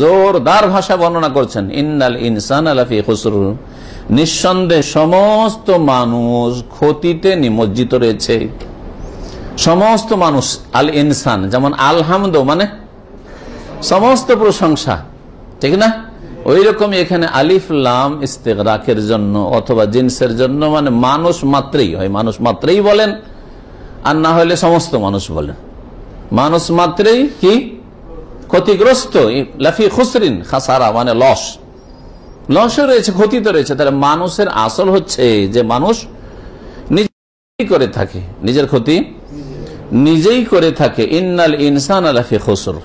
জোরদার ভাষা বর্ণনা করছেন ইন্নাল ইনসান আলাফি নিঃসন্দেহ সমস্ত মানুষ ক্ষতিতে নিমজ্জিত রয়েছে সমস্ত মানুষ আল ইনসান যেমন আলহামদ মানে সমস্ত প্রশংসা ঠিক না ওই রকম এখানে আলিফ লাম রাখের জন্য অথবা জিন্সের জন্য মানে মানুষ মাত্রেই হয় মানুষ মাত্রেই বলেন আর না হলে সমস্ত মানুষ বলেন মানুষ মাত্রেই কি ক্ষতিগ্রস্ত লাফি খুসরিন খাসারা মানে লস লসও রয়েছে ক্ষতি তো রয়েছে তাহলে মানুষের আসল হচ্ছে যে মানুষ নিজেই করে থাকে নিজের ক্ষতি নিজেই করে থাকে ইন্নাল ইনসান আলাফি খসর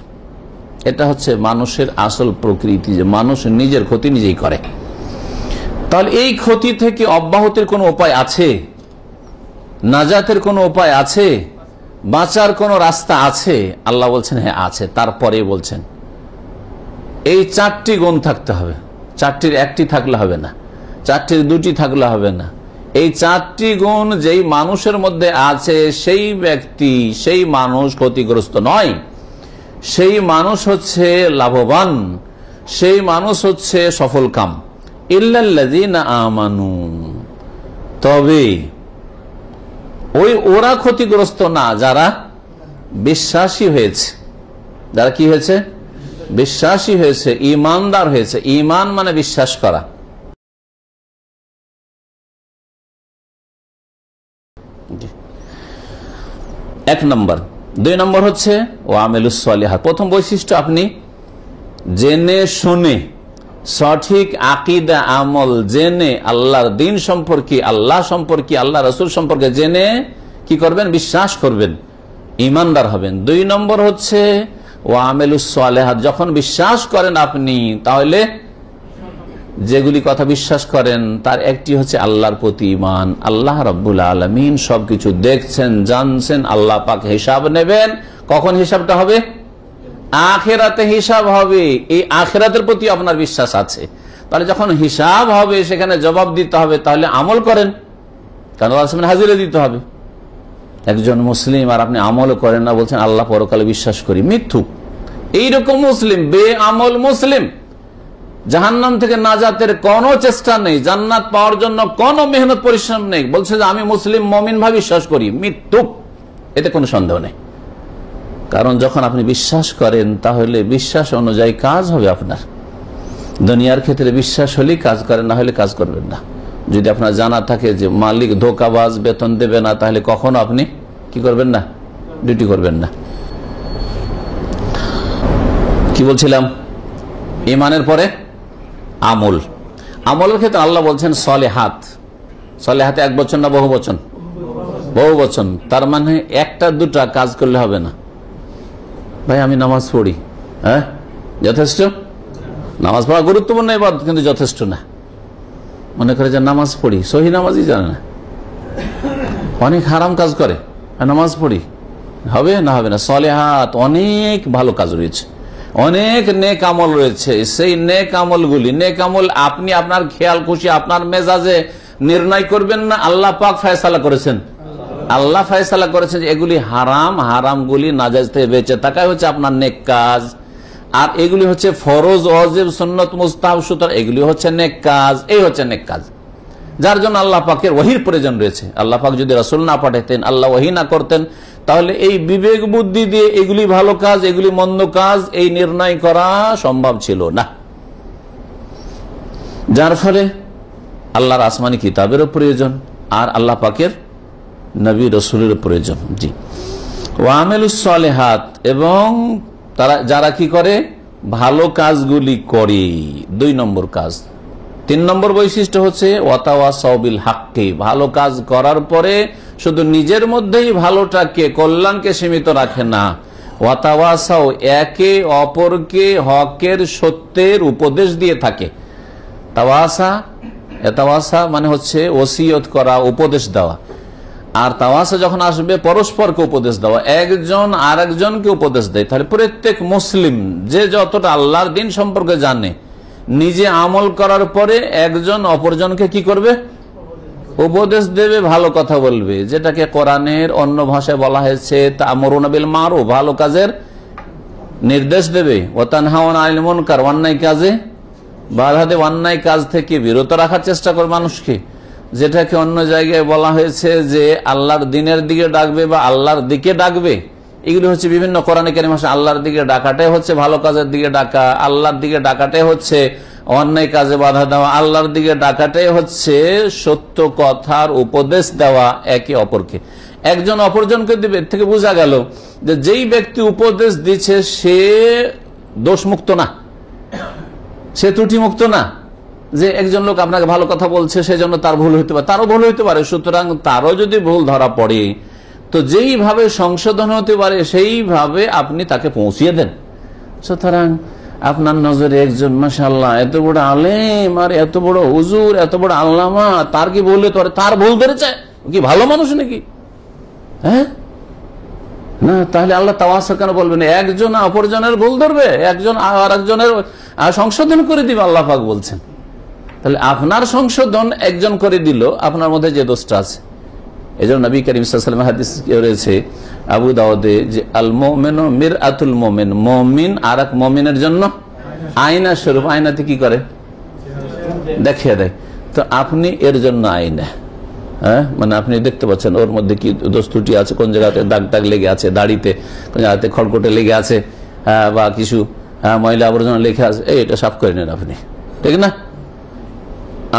এটা হচ্ছে মানুষের আসল প্রকৃতি যে মানুষ নিজের ক্ষতি নিজেই করে তাহলে এই ক্ষতি থেকে অব্যাহতির কোনো উপায় আছে নাজাতের কোনো উপায় আছে বাঁচার কোনো রাস্তা আছে আল্লাহ বলছেন হ্যাঁ আছে তারপরে বলছেন এই চারটি গুণ থাকতে হবে চারটির একটি থাকলে হবে না চারটির দুটি থাকলে হবে না এই চারটি গুণ যেই মানুষের মধ্যে আছে সেই ব্যক্তি সেই মানুষ ক্ষতিগ্রস্ত নয় সেই মানুষ হচ্ছে লাভবান সেই মানুষ হচ্ছে সফলকাম ইল্লাল্লাযীনা আমানু তবে ওই ওরা ক্ষতিগ্রস্ত না যারা বিশ্বাসী হয়েছে যারা কি হয়েছে বিশ্বাসী হয়েছে ইমানদার হয়েছে ইমান মানে বিশ্বাস করা এক নম্বর দুই নম্বর হচ্ছে ও আমেলুসলিহা প্রথম বৈশিষ্ট্য আপনি জেনে শুনে সঠিক আকিদা আমল জেনে আল্লাহর দিন সম্পর্কে আল্লাহ সম্পর্কে আল্লাহ রসুল সম্পর্কে জেনে কি করবেন বিশ্বাস করবেন ইমানদার হবেন দুই নম্বর হচ্ছে ও আমেলুসালেহাত যখন বিশ্বাস করেন আপনি তাহলে যেগুলি কথা বিশ্বাস করেন তার একটি হচ্ছে আল্লাহর প্রতি ইমান আল্লাহ রব্বুল আলমিন সবকিছু দেখছেন জানছেন আল্লাহ পাক হিসাব নেবেন কখন হিসাবটা হবে আখেরাতে হিসাব হবে এই আখেরাতের প্রতি আপনার বিশ্বাস আছে তাহলে যখন হিসাব হবে সেখানে জবাব দিতে হবে তাহলে আমল করেন কারণ আসবেন হাজিরে দিতে হবে একজন মুসলিম আর আপনি আমলও করেন না বলছেন আল্লাহ পরকালে বিশ্বাস করি মৃত্যু এইরকম মুসলিম বে আমল মুসলিম জাহান্নাম থেকে নাজাতের কোনো চেষ্টা নেই জান্নাত পাওয়ার জন্য কোনো মেহনত পরিশ্রম নেই বলছে যে আমি মুসলিম মমিন ভাবে বিশ্বাস করি মৃত্যু এতে কোনো সন্দেহ নেই কারণ যখন আপনি বিশ্বাস করেন তাহলে বিশ্বাস অনুযায়ী কাজ হবে আপনার দুনিয়ার ক্ষেত্রে বিশ্বাস হলেই কাজ করেন না হলে কাজ করবেন না যদি আপনার জানা থাকে যে মালিক ধোকাবাজ বেতন দেবে না তাহলে কখনো আপনি কি করবেন না ডিউটি করবেন না কি বলছিলাম ইমানের পরে আমল আমলের ক্ষেত্রে আল্লাহ বলছেন সলে হাত সলে হাতে এক বছর না বহু বচন বহু বচন তার মানে একটা দুটা কাজ করলে হবে না ভাই আমি নামাজ পড়ি হ্যাঁ যথেষ্ট নামাজ পড়া গুরুত্বপূর্ণ এবার কিন্তু যথেষ্ট না মনে করে যে নামাজ পড়ি সহি নামাজই জানে না অনেক হারাম কাজ করে নামাজ পড়ি হবে না হবে না সলেহাত অনেক ভালো কাজ রয়েছে অনেক নেক আমল রয়েছে সেই নেক আমলগুলি নেক আমল আপনি আপনার খেয়াল খুশি আপনার মেজাজে নির্ণয় করবেন না আল্লাহ পাক ফয়সালা করেছেন আল্লাহ ফায়সালা করেছেন যে এগুলি হারাম হারাম গুলি নাজাজ থেকে বেঁচে থাকাই হচ্ছে আপনার নেক কাজ আর এগুলি হচ্ছে ফরজ অজেব সন্নত মুস্তাহ সুতর এগুলি হচ্ছে নেক কাজ এই হচ্ছে নেক কাজ যার জন্য আল্লাহ পাকের ওহির প্রয়োজন রয়েছে আল্লাহ পাক যদি রাসুল না পাঠাতেন আল্লাহ ওহি না করতেন তাহলে এই বিবেক বুদ্ধি দিয়ে এগুলি ভালো কাজ এগুলি মন্দ কাজ এই নির্ণয় করা সম্ভব ছিল না যার ফলে আল্লাহর আসমানি কিতাবেরও প্রয়োজন আর আল্লাহ পাকের নবী রসুলের প্রয়োজন জি হাত এবং তারা যারা কি করে ভালো কাজগুলি করে দুই নম্বর কাজ তিন নম্বর বৈশিষ্ট্য হচ্ছে ওয়াতাওয়া সবিল হাক্কে ভালো কাজ করার পরে শুধু নিজের মধ্যেই ভালোটাকে কল্যাণকে সীমিত রাখে না ওয়াতাওয়াসাও একে অপরকে হকের সত্যের উপদেশ দিয়ে থাকে তাওয়াসা এতাওয়াসা মানে হচ্ছে ওসিয়ত করা উপদেশ দেওয়া আর তাওয়াসে যখন আসবে পরস্পরকে উপদেশ দেওয়া একজন আর একজনকে উপদেশ দেয় তাহলে প্রত্যেক মুসলিম যে যতটা আল্লাহর দিন সম্পর্কে জানে নিজে আমল করার পরে একজন অপরজনকে কি করবে উপদেশ দেবে ভালো কথা বলবে যেটাকে কোরআনের অন্য ভাষায় বলা হয়েছে তা মরুনাবিল মারো ভালো কাজের নির্দেশ দেবে ওতানহাওয়ান আইন মনকার অন্যায় কাজে বাধা দেবে অন্যায় কাজ থেকে বিরত রাখার চেষ্টা করবে মানুষকে যেটাকে অন্য জায়গায় বলা হয়েছে যে আল্লাহর দিনের দিকে ডাকবে বা আল্লাহর দিকে ডাকবে এগুলি হচ্ছে বিভিন্ন কোরআন কেন আল্লাহর দিকে ডাকাটাই হচ্ছে ভালো কাজের দিকে ডাকা আল্লাহর দিকে ডাকাটাই হচ্ছে অন্যায় কাজে বাধা দেওয়া আল্লাহর দিকে ডাকাটাই হচ্ছে সত্য কথার উপদেশ দেওয়া একে অপরকে একজন অপরজনকে দিবে এর থেকে বোঝা গেল যে যেই ব্যক্তি উপদেশ দিচ্ছে সে দোষমুক্ত না সে ত্রুটি মুক্ত না যে একজন লোক আপনাকে ভালো কথা বলছে সেই জন্য তার ভুল হইতে পারে তারও ভুল হইতে পারে সুতরাং তারও যদি ভুল ধরা পড়ে তো যেইভাবে সংশোধন হতে পারে সেইভাবে আপনি তাকে পৌঁছিয়ে দেন সুতরাং আপনার নজরে একজন মাসাল্লাহ এত বড় আলেম আর এত বড় হুজুর এত বড় আল্লামা তার কি বললে তো তার ভুল ধরেছে কি ভালো মানুষ নাকি হ্যাঁ না তাহলে আল্লাহ তাওয়াসা কেন বলবেন একজন অপরজনের ভুল ধরবে একজন আর একজনের সংশোধন করে দিবে আল্লাহ পাক বলছেন তাহলে আপনার সংশোধন একজন করে দিল আপনার মধ্যে যে দোষটা আছে এই জন্য নবী করিম সাল্লাম হাদিস রয়েছে আবু দাওদে যে আল মোমেন মির আতুল মোমেন মমিন আর এক মমিনের জন্য আয়না স্বরূপ আয়নাতে কি করে দেখিয়ে দেয় তো আপনি এর জন্য আয়না হ্যাঁ মানে আপনি দেখতে পাচ্ছেন ওর মধ্যে কি দোষ ত্রুটি আছে কোন জায়গাতে দাগ দাগ লেগে আছে দাড়িতে কোন জায়গাতে খড়কটে লেগে আছে হ্যাঁ, বা কিছু হ্যাঁ, ময়লা আবর্জনা লেখে আছে এটা সাফ করে নেন আপনি ঠিক না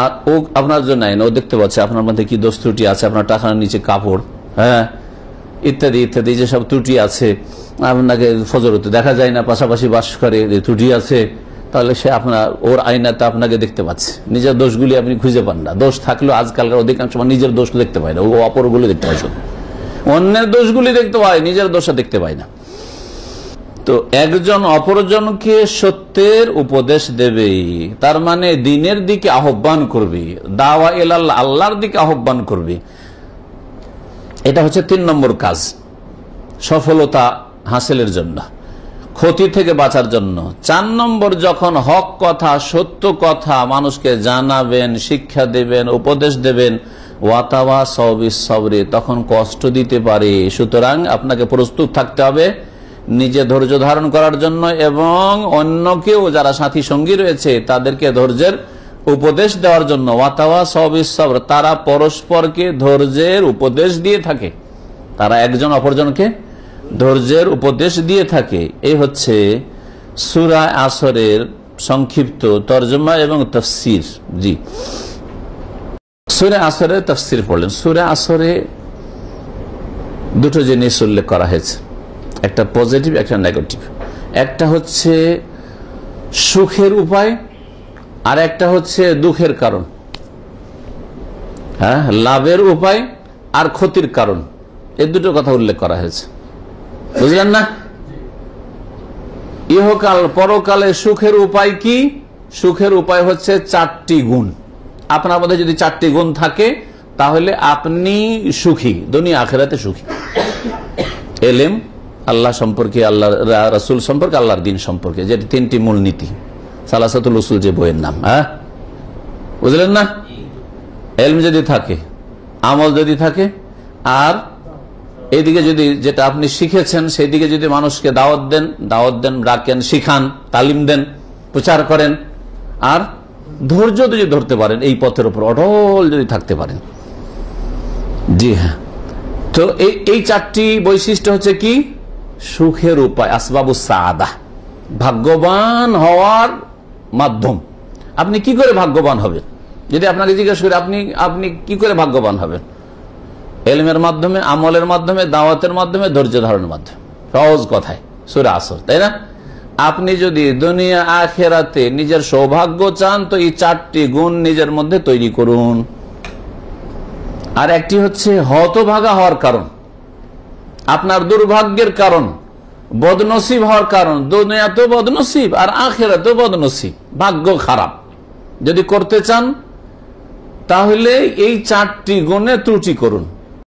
আর ও আপনার জন্য আইন ও দেখতে পাচ্ছে আপনার মধ্যে কি দোষ ত্রুটি আছে আপনার টাকার নিচে কাপড় হ্যাঁ ইত্যাদি ইত্যাদি যেসব ত্রুটি আছে আপনাকে ফজরতে দেখা যায় না পাশাপাশি বাস করে যে ত্রুটি আছে তাহলে সে আপনার ওর আয়নাতে আপনাকে দেখতে পাচ্ছে নিজের দোষগুলি আপনি খুঁজে পান না দোষ থাকলেও আজকালকার অধিকাংশ নিজের দোষ দেখতে পায় না ও অপরগুলি দেখতে পায় শুধু অন্যের দোষগুলি দেখতে পায় নিজের দোষটা দেখতে পায় না তো একজন অপরজনকে সত্যের উপদেশ দেবে তার মানে দিনের দিকে আহ্বান করবে দাওয়া এল আল্লাহর দিকে আহ্বান করবে এটা হচ্ছে তিন নম্বর কাজ সফলতা হাসিলের জন্য ক্ষতি থেকে বাঁচার জন্য চার নম্বর যখন হক কথা সত্য কথা মানুষকে জানাবেন শিক্ষা দেবেন উপদেশ দেবেন ওয়াতাওয়া সবিস সবরে তখন কষ্ট দিতে পারে সুতরাং আপনাকে প্রস্তুত থাকতে হবে নিজে ধৈর্য ধারণ করার জন্য এবং অন্য কেউ যারা সাথী সঙ্গী রয়েছে তাদেরকে ধৈর্যের উপদেশ দেওয়ার জন্য ওয়াতাওয়া সবিশ্বর তারা পরস্পরকে ধৈর্যের উপদেশ দিয়ে থাকে তারা একজন অপরজনকে ধৈর্যের উপদেশ দিয়ে থাকে এই হচ্ছে সুরা আসরের সংক্ষিপ্ত তর্জমা এবং তফসির জি সুরে আসরে তফসির পড়লেন সুরে আসরে দুটো জিনিস উল্লেখ করা হয়েছে একটা পজিটিভ একটা নেগেটিভ একটা হচ্ছে সুখের উপায় আর একটা হচ্ছে দুঃখের কারণ হ্যাঁ লাভের উপায় আর ক্ষতির কারণ এ দুটো কথা উল্লেখ করা হয়েছে বুঝলেন না ইহকাল পরকালে সুখের উপায় কি সুখের উপায় হচ্ছে চারটি গুণ আপনার মধ্যে যদি চারটি গুণ থাকে তাহলে আপনি সুখী দুনিয়া আখেরাতে সুখী এলেম আল্লাহ সম্পর্কে আল্লাহ রাসুল সম্পর্কে আল্লাহর দিন সম্পর্কে যেটি তিনটি মূলনীতি সালাসাতুল রসুল যে বইয়ের নাম হ্যাঁ বুঝলেন না এলম যদি থাকে আমল যদি থাকে আর এদিকে যদি যেটা আপনি শিখেছেন সেই দিকে যদি মানুষকে দাওয়াত দেন দাওয়াত দেন রাখেন শিখান তালিম দেন প্রচার করেন আর ধৈর্য যদি ধরতে পারেন এই পথের উপর অটল যদি থাকতে পারেন জি হ্যাঁ তো এই চারটি বৈশিষ্ট্য হচ্ছে কি সুখের উপায় আসবাবু সাদা ভাগ্যবান হওয়ার মাধ্যম আপনি কি করে ভাগ্যবান হবেন যদি আপনাকে জিজ্ঞেস করি আপনি আপনি কি করে ভাগ্যবান হবেন এলমের মাধ্যমে আমলের মাধ্যমে দাওয়াতের মাধ্যমে ধৈর্য ধারণের মাধ্যমে সহজ কথায় সুরে আসর তাই না আপনি যদি দুনিয়া আখেরাতে নিজের সৌভাগ্য চান তো এই চারটি গুণ নিজের মধ্যে তৈরি করুন আর একটি হচ্ছে হতভাগা হওয়ার কারণ আপনার দুর্ভাগ্যের কারণ বদনসিব হওয়ার কারণ তো বদনসিব আর তো বদনসিব ভাগ্য খারাপ যদি করতে চান তাহলে এই চারটি গুণে ত্রুটি করুন